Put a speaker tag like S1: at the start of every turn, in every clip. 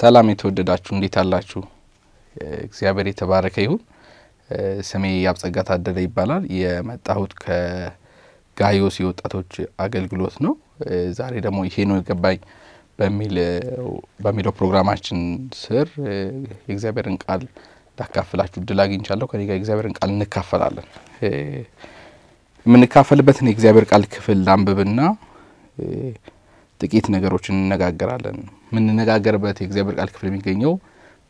S1: ሰላም የተወደዳችሁ እንዴት አላችሁ? እግዚአብሔር የተባረከ ይሁን። ስሜ ያብጸጋ ታደለ ይባላል። የመጣሁት ከጋዮስ የወጣቶች አገልግሎት ነው። ዛሬ ደግሞ ይሄ ነው የገባኝ በሚለው ፕሮግራማችን ስር የእግዚአብሔርን ቃል ላካፍላችሁ እድል አግኝቻለሁ። ከኔ ጋር እግዚአብሔርን ቃል እንካፈላለን። የምንካፈልበትን የእግዚአብሔር ቃል ክፍል ላንብብና ጥቂት ነገሮች እንነጋገራለን። የምንነጋገርበት የእግዚአብሔር ቃል ክፍል የሚገኘው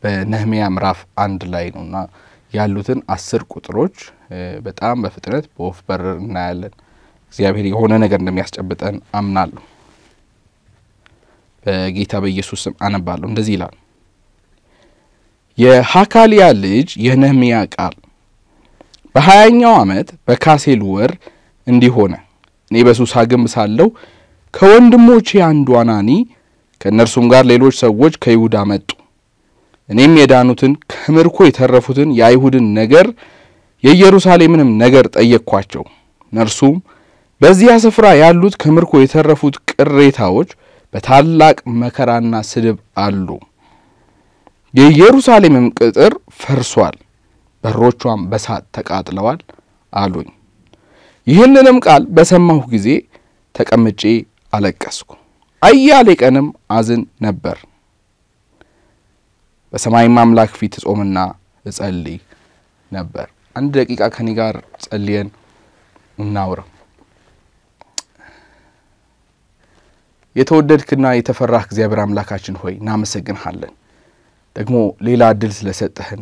S1: በነህሚያ ምዕራፍ አንድ ላይ ነው እና ያሉትን አስር ቁጥሮች በጣም በፍጥነት በወፍ በረር እናያለን። እግዚአብሔር የሆነ ነገር እንደሚያስጨብጠን አምናለሁ። በጌታ በኢየሱስ ስም አነባለሁ። እንደዚህ ይላል የሐካልያ ልጅ የነህምያ ቃል። በሀያኛው ዓመት በካሴል ወር እንዲሆነ እኔ በሱሳ ግንብ ሳለሁ ከወንድሞቼ አንዱ አናኒ ከእነርሱም ጋር ሌሎች ሰዎች ከይሁዳ መጡ። እኔም የዳኑትን ከምርኮ የተረፉትን የአይሁድን ነገር የኢየሩሳሌምንም ነገር ጠየቅኳቸው። እነርሱም በዚያ ስፍራ ያሉት ከምርኮ የተረፉት ቅሬታዎች በታላቅ መከራና ስድብ አሉ። የኢየሩሳሌምም ቅጥር ፈርሷል፣ በሮቿም በሳት ተቃጥለዋል አሉኝ። ይህንንም ቃል በሰማሁ ጊዜ ተቀምጬ አለቀስኩ፣ አያሌ ቀንም አዝን ነበር። በሰማይም አምላክ ፊት እጾምና እጸልይ ነበር። አንድ ደቂቃ ከኔ ጋር ጸልየን እናውራ። የተወደድክና የተፈራህ እግዚአብሔር አምላካችን ሆይ እናመሰግንሃለን። ደግሞ ሌላ እድል ስለሰጠህን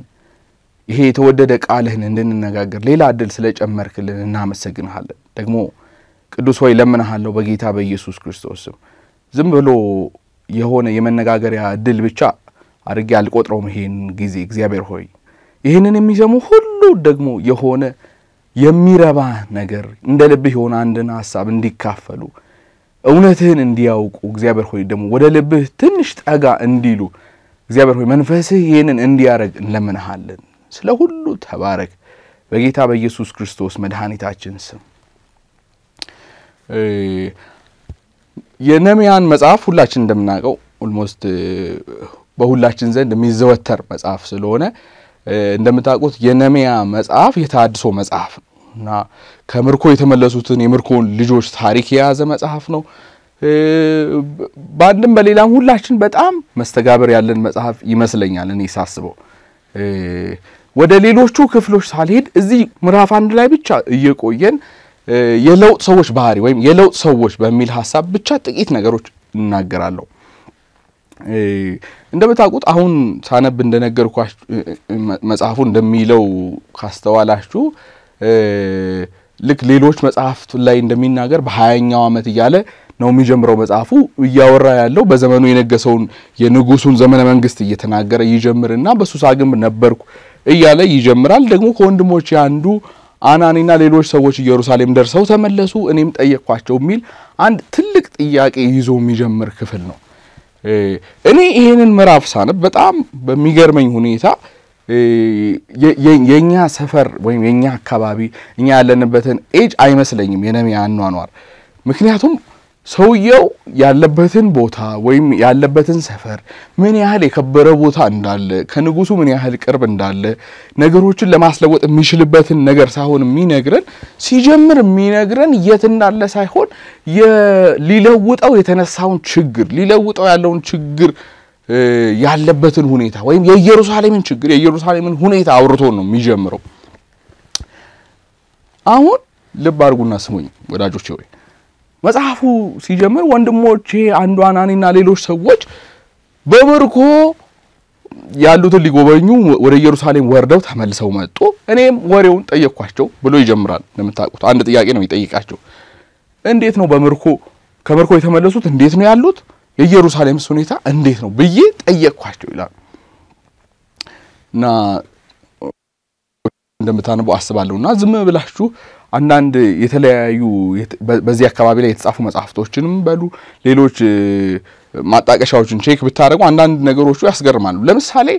S1: ይሄ የተወደደ ቃልህን እንድንነጋገር ሌላ እድል ስለጨመርክልን እናመሰግንሃለን። ደግሞ ቅዱስ ሆይ ለምንሃለሁ በጌታ በኢየሱስ ክርስቶስም። ዝም ብሎ የሆነ የመነጋገሪያ እድል ብቻ አድርጌ አልቆጥረውም ይሄን ጊዜ እግዚአብሔር ሆይ ይህንን የሚሰሙ ሁሉ ደግሞ የሆነ የሚረባ ነገር እንደ ልብህ የሆነ አንድን ሀሳብ እንዲካፈሉ እውነትህን እንዲያውቁ እግዚአብሔር ሆይ ደግሞ ወደ ልብህ ትንሽ ጠጋ እንዲሉ እግዚአብሔር ሆይ መንፈስህ ይህንን እንዲያደርግ እንለምንሃለን። ስለ ሁሉ ተባረክ፣ በጌታ በኢየሱስ ክርስቶስ መድኃኒታችን ስም። የነሚያን መጽሐፍ ሁላችን እንደምናውቀው ኦልሞስት በሁላችን ዘንድ የሚዘወተር መጽሐፍ ስለሆነ እንደምታውቁት የነሚያ መጽሐፍ የተሃድሶ መጽሐፍ ነው እና ከምርኮ የተመለሱትን የምርኮን ልጆች ታሪክ የያዘ መጽሐፍ ነው። በአንድም በሌላም ሁላችን በጣም መስተጋብር ያለን መጽሐፍ ይመስለኛል እኔ ሳስበው። ወደ ሌሎቹ ክፍሎች ሳልሄድ እዚህ ምዕራፍ አንድ ላይ ብቻ እየቆየን የለውጥ ሰዎች ባህሪ ወይም የለውጥ ሰዎች በሚል ሀሳብ ብቻ ጥቂት ነገሮች እናገራለሁ። እንደምታውቁት አሁን ሳነብ እንደነገርኳችሁ መጽሐፉ እንደሚለው ካስተዋላችሁ ልክ ሌሎች መጽሐፍቱ ላይ እንደሚናገር በሀያኛው ዓመት እያለ ነው የሚጀምረው መጽሐፉ። እያወራ ያለው በዘመኑ የነገሰውን የንጉሱን ዘመነ መንግስት እየተናገረ ይጀምርና በሱሳ ግንብ ነበርኩ እያለ ይጀምራል። ደግሞ ከወንድሞች አንዱ አናኒና ሌሎች ሰዎች ኢየሩሳሌም ደርሰው ተመለሱ፣ እኔም ጠየቅኳቸው የሚል አንድ ትልቅ ጥያቄ ይዞ የሚጀምር ክፍል ነው። እኔ ይህንን ምዕራፍ ሳነብ በጣም በሚገርመኝ ሁኔታ የእኛ ሰፈር ወይም የእኛ አካባቢ እኛ ያለንበትን ኤጅ አይመስለኝም የነሚያ አኗኗር ምክንያቱም ሰውየው ያለበትን ቦታ ወይም ያለበትን ሰፈር ምን ያህል የከበረ ቦታ እንዳለ ከንጉሱ ምን ያህል ቅርብ እንዳለ ነገሮችን ለማስለወጥ የሚችልበትን ነገር ሳይሆን የሚነግረን ሲጀምር የሚነግረን የት እንዳለ ሳይሆን ሊለውጠው የተነሳውን ችግር ሊለውጠው ያለውን ችግር ያለበትን ሁኔታ ወይም የኢየሩሳሌምን ችግር የኢየሩሳሌምን ሁኔታ አውርቶ ነው የሚጀምረው። አሁን ልብ አድርጉና ስሙኝ ወዳጆቼ ወይ መጽሐፉ ሲጀምር ወንድሞቼ አንዱ አናኒና ሌሎች ሰዎች በምርኮ ያሉትን ሊጎበኙ ወደ ኢየሩሳሌም ወርደው ተመልሰው መጡ፣ እኔም ወሬውን ጠየቅኳቸው ብሎ ይጀምራል። እንደምታውቁት አንድ ጥያቄ ነው የሚጠይቃቸው። እንዴት ነው በምርኮ ከምርኮ የተመለሱት? እንዴት ነው ያሉት? የኢየሩሳሌምስ ሁኔታ እንዴት ነው ብዬ ጠየቅኳቸው ይላል እና እንደምታንበው አስባለሁና ዝም ብላችሁ አንዳንድ የተለያዩ በዚህ አካባቢ ላይ የተጻፉ መጽሐፍቶችንም በሉ ሌሎች ማጣቀሻዎችን ቼክ ብታደርጉ አንዳንድ ነገሮቹ ያስገርማሉ። ለምሳሌ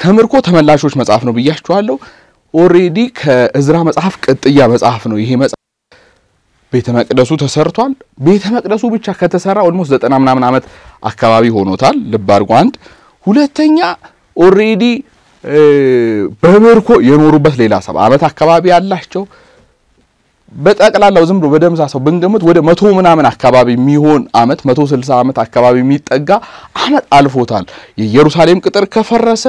S1: ከምርኮ ተመላሾች መጽሐፍ ነው ብያችኋለሁ። ኦሬዲ ከእዝራ መጽሐፍ ቅጥያ መጽሐፍ ነው ይሄ መጽሐፍ። ቤተ መቅደሱ ተሰርቷል። ቤተ መቅደሱ ብቻ ከተሰራ ኦልሞስት ዘጠና ምናምን ዓመት አካባቢ ሆኖታል። ልብ አድርጎ አንድ ሁለተኛ ኦሬዲ በምርኮ የኖሩበት ሌላ ሰባ ዓመት አካባቢ ያላቸው በጠቅላላው ዝም ብሎ በደምሳ ሰው ብንገምት ወደ መቶ ምናምን አካባቢ የሚሆን አመት መቶ ስልሳ ዓመት አካባቢ የሚጠጋ አመት አልፎታል። የኢየሩሳሌም ቅጥር ከፈረሰ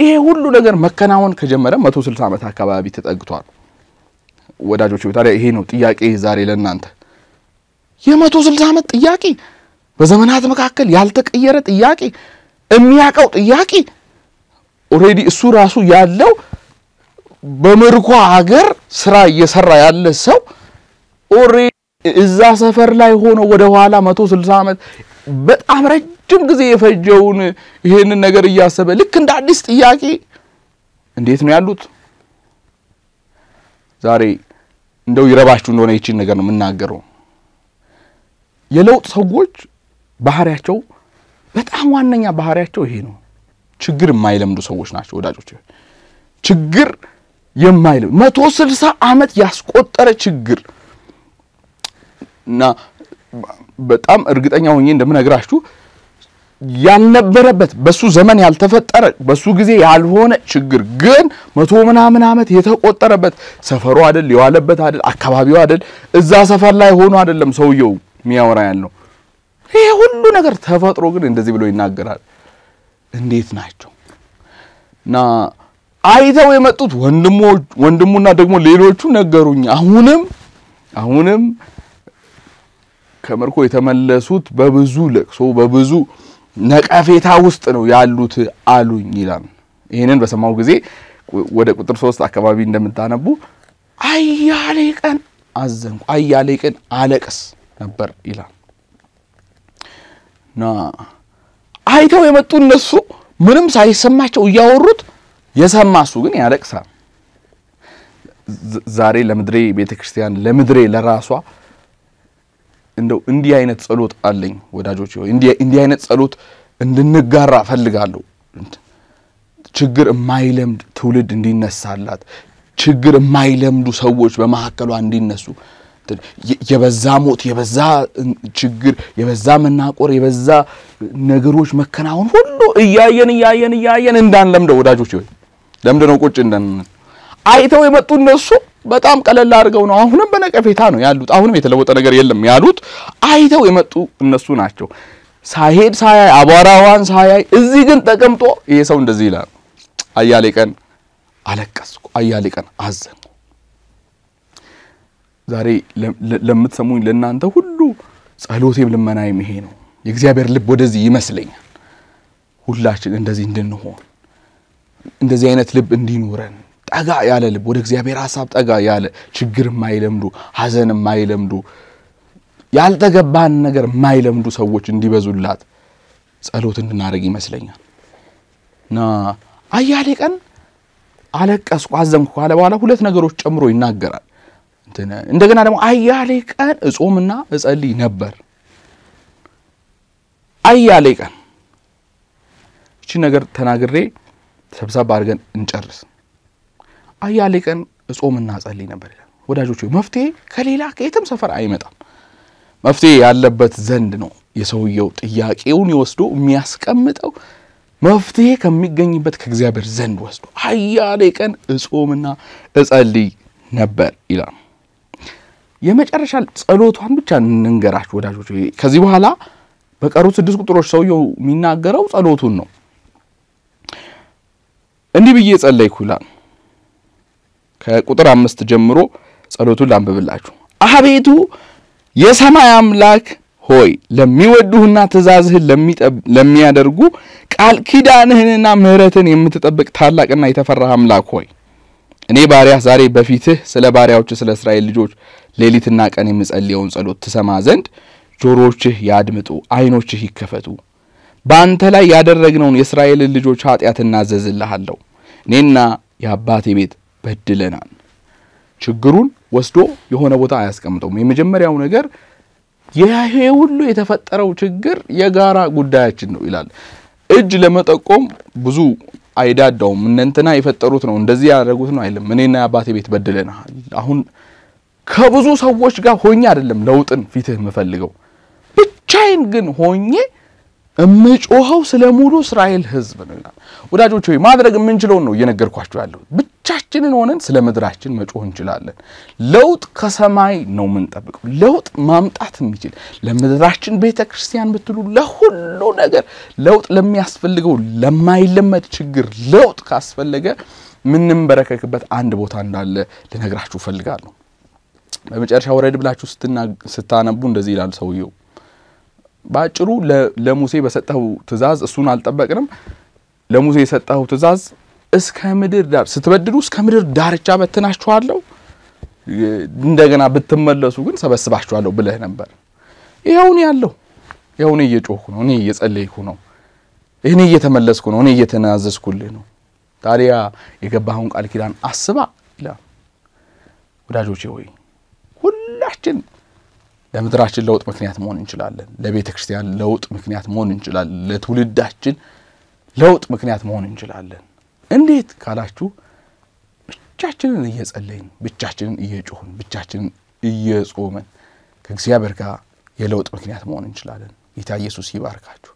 S1: ይሄ ሁሉ ነገር መከናወን ከጀመረ መቶ ስልሳ ዓመት አካባቢ ተጠግቷል። ወዳጆች ታዲያ ይሄ ነው ጥያቄ ዛሬ ለእናንተ የመቶ ስልሳ ዓመት ጥያቄ፣ በዘመናት መካከል ያልተቀየረ ጥያቄ፣ የሚያውቀው ጥያቄ ኦልሬዲ እሱ ራሱ ያለው በምርኮ ሀገር ስራ እየሰራ ያለ ሰው ኦልሬዲ እዛ ሰፈር ላይ ሆኖ ወደ ኋላ መቶ ስልሳ ዓመት በጣም ረጅም ጊዜ የፈጀውን ይህንን ነገር እያሰበ ልክ እንደ አዲስ ጥያቄ እንዴት ነው ያሉት? ዛሬ እንደው ይረባችሁ እንደሆነ ይችን ነገር ነው የምናገረው። የለውጥ ሰዎች ባህሪያቸው በጣም ዋነኛ ባህሪያቸው ይሄ ነው። ችግር የማይለምዱ ሰዎች ናቸው ወዳጆች። ችግር የማይለምዱ መቶ ስልሳ አመት ያስቆጠረ ችግር እና በጣም እርግጠኛ ሆኜ እንደምነግራችሁ ያልነበረበት በሱ ዘመን ያልተፈጠረ በሱ ጊዜ ያልሆነ ችግር ግን መቶ ምናምን ዓመት የተቆጠረበት ሰፈሩ አይደል የዋለበት አይደል አካባቢው አይደል እዛ ሰፈር ላይ ሆኖ አይደለም ሰውየው የሚያወራ ያለው ይሄ ሁሉ ነገር ተፈጥሮ ግን እንደዚህ ብሎ ይናገራል። እንዴት ናቸው እና አይተው የመጡት ወንድሙና ደግሞ ሌሎቹ ነገሩኝ። አሁንም አሁንም ከምርኮ የተመለሱት በብዙ ለቅሶ በብዙ ነቀፌታ ውስጥ ነው ያሉት አሉኝ ይላል። ይህንን በሰማው ጊዜ ወደ ቁጥር ሶስት አካባቢ እንደምታነቡ አያሌ ቀን አዘንኩ፣ አያሌ ቀን አለቅስ ነበር ይላል እና አይተው የመጡ እነሱ ምንም ሳይሰማቸው እያወሩት የሰማ እሱ ግን ያለቅሳል። ዛሬ ለምድሬ ቤተ ክርስቲያን ለምድሬ ለራሷ እንደው እንዲህ አይነት ጸሎት አለኝ ወዳጆች፣ እንዲህ አይነት ጸሎት እንድንጋራ እፈልጋለሁ። ችግር የማይለምድ ትውልድ እንዲነሳላት፣ ችግር የማይለምዱ ሰዎች በመካከሏ እንዲነሱ የበዛ ሞት፣ የበዛ ችግር፣ የበዛ መናቆር፣ የበዛ ነገሮች መከናወን ሁሉ እያየን እያየን እያየን እንዳንለምደው ወዳጆች ወይ ለምደነው ቁጭ እንዳንነት አይተው የመጡ እነሱ በጣም ቀለል አድርገው ነው አሁንም በነቀፌታ ነው ያሉት። አሁንም የተለወጠ ነገር የለም ያሉት አይተው የመጡ እነሱ ናቸው። ሳሄድ ሳያይ አቧራዋን ሳያይ እዚህ ግን ተቀምጦ ይሄ ሰው እንደዚህ ይላል። አያሌ ቀን አለቀስኩ፣ አያሌ ቀን አዘን ዛሬ ለምትሰሙኝ ለእናንተ ሁሉ ጸሎቴም ልመናዬም ይሄ ነው። የእግዚአብሔር ልብ ወደዚህ ይመስለኛል። ሁላችን እንደዚህ እንድንሆን እንደዚህ አይነት ልብ እንዲኖረን ጠጋ ያለ ልብ ወደ እግዚአብሔር ሀሳብ ጠጋ ያለ ችግር የማይለምዱ ሀዘን የማይለምዱ ያልተገባን ነገር የማይለምዱ ሰዎች እንዲበዙላት ጸሎት እንድናደርግ ይመስለኛል። እና አያሌ ቀን አለቀስኩ፣ አዘንኩ ካለ በኋላ ሁለት ነገሮች ጨምሮ ይናገራል። እንደገና ደግሞ አያሌ ቀን እጾምና እጸልይ ነበር። አያሌ ቀን እቺ ነገር ተናግሬ ሰብሰብ አድርገን እንጨርስ። አያሌ ቀን እጾምና እጸልይ ነበር ይላል። ወዳጆች መፍትሄ ከሌላ ከየትም ሰፈር አይመጣም። መፍትሄ ያለበት ዘንድ ነው የሰውየው ጥያቄውን ይወስዶ የሚያስቀምጠው መፍትሄ ከሚገኝበት ከእግዚአብሔር ዘንድ ወስዶ አያሌ ቀን እጾምና እጸልይ ነበር ይላል። የመጨረሻ ጸሎቷን ብቻ እንንገራችሁ ወዳጆች። ከዚህ በኋላ በቀሩት ስድስት ቁጥሮች ሰውየው የሚናገረው ጸሎቱን ነው። እንዲህ ብዬ ጸለይኩ ይላል። ከቁጥር አምስት ጀምሮ ጸሎቱን ላንብብላችሁ። አቤቱ የሰማይ አምላክ ሆይ ለሚወዱህና ትእዛዝህን ለሚያደርጉ ቃል ኪዳንህንና ምሕረትን የምትጠብቅ ታላቅና የተፈራህ አምላክ ሆይ እኔ ባሪያህ ዛሬ በፊትህ ስለ ባሪያዎች ስለ እስራኤል ልጆች ሌሊትና ቀን የምጸልየውን ጸሎት ትሰማ ዘንድ ጆሮዎችህ ያድምጡ፣ አይኖችህ ይከፈቱ። በአንተ ላይ ያደረግነውን የእስራኤልን ልጆች ኃጢአት እናዘዝልሃለሁ። እኔና የአባቴ ቤት በድለናል። ችግሩን ወስዶ የሆነ ቦታ አያስቀምጠውም። የመጀመሪያው ነገር ይሄ ሁሉ የተፈጠረው ችግር የጋራ ጉዳያችን ነው ይላል። እጅ ለመጠቆም ብዙ አይዳዳውም። እነንትና የፈጠሩት ነው እንደዚህ ያደረጉት ነው አይልም። እኔና የአባቴ ቤት በድለናል አሁን ከብዙ ሰዎች ጋር ሆኜ አይደለም ለውጥን ፊትህ የምፈልገው። ብቻዬን ግን ሆኜ እምጮኸው ስለ ሙሉ እስራኤል ህዝብ ነው ይላል። ወዳጆች ሆይ ማድረግ የምንችለውን ነው እየነገርኳችሁ ያለሁት። ብቻችንን ሆነን ስለ ምድራችን መጮህ እንችላለን። ለውጥ ከሰማይ ነው የምንጠብቀው። ለውጥ ማምጣት የሚችል ለምድራችን ቤተ ክርስቲያን ብትሉ፣ ለሁሉ ነገር ለውጥ ለሚያስፈልገው ለማይለመድ ችግር ለውጥ ካስፈለገ ምንንበረከክበት አንድ ቦታ እንዳለ ልነግራችሁ እፈልጋለሁ። በመጨረሻ ወረድ ብላችሁ ስታነቡ እንደዚህ ይላል ሰውየው። በአጭሩ ለሙሴ በሰጠው ትእዛዝ እሱን አልጠበቅንም። ለሙሴ የሰጠው ትእዛዝ እስከ ምድር ዳር ስትበድሉ እስከ ምድር ዳርቻ በትናችኋለሁ፣ እንደገና ብትመለሱ ግን ሰበስባችኋለሁ ብለህ ነበር። ይኸውን ያለው ይኸው እኔ እየጮኩ ነው፣ እኔ እየጸለይኩ ነው፣ እኔ እየተመለስኩ ነው፣ እኔ እየተናዘዝኩልህ ነው። ታዲያ የገባኸውን ቃል ኪዳን አስባ ይላል። ወዳጆቼ ሆይ ሁላችን ለምድራችን ለውጥ ምክንያት መሆን እንችላለን። ለቤተ ክርስቲያን ለውጥ ምክንያት መሆን እንችላለን። ለትውልዳችን ለውጥ ምክንያት መሆን እንችላለን። እንዴት ካላችሁ ብቻችንን እየጸለይን፣ ብቻችንን እየጮህን፣ ብቻችንን እየጾመን ከእግዚአብሔር ጋር የለውጥ ምክንያት መሆን እንችላለን። ጌታ ኢየሱስ ይባርካችሁ።